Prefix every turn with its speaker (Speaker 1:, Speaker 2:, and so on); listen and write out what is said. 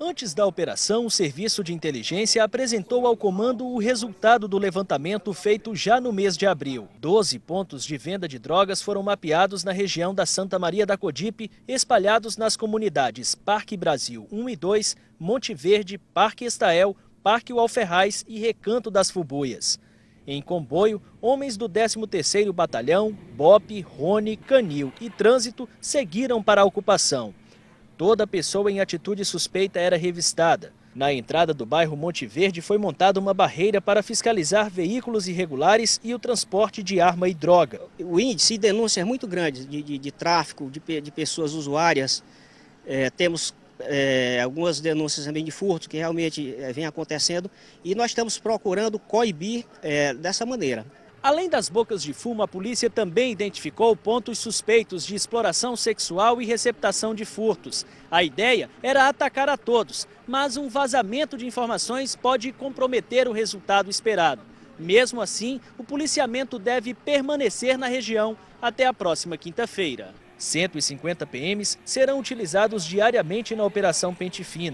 Speaker 1: Antes da operação, o Serviço de Inteligência apresentou ao comando o resultado do levantamento feito já no mês de abril. Doze pontos de venda de drogas foram mapeados na região da Santa Maria da Codipe, espalhados nas comunidades Parque Brasil 1 e 2, Monte Verde, Parque Estael, Parque Alferraz e Recanto das Fubuias. Em comboio, homens do 13º Batalhão, BOP, Rony, Canil e Trânsito seguiram para a ocupação. Toda pessoa em atitude suspeita era revistada. Na entrada do bairro Monte Verde foi montada uma barreira para fiscalizar veículos irregulares e o transporte de arma e droga.
Speaker 2: O índice de denúncia é muito grande de, de, de tráfico, de, de, pessoas usuárias. É, temos é, algumas denúncias também de furto que realmente é, vem acontecendo e nós estamos procurando coibir é, dessa maneira.
Speaker 1: Além das bocas de fumo, a polícia também identificou pontos suspeitos de exploração sexual e receptação de furtos. A ideia era atacar a todos, mas um vazamento de informações pode comprometer o resultado esperado. Mesmo assim, o policiamento deve permanecer na região até a próxima quinta-feira. 150 PMs serão utilizados diariamente na Operação Pente Fino.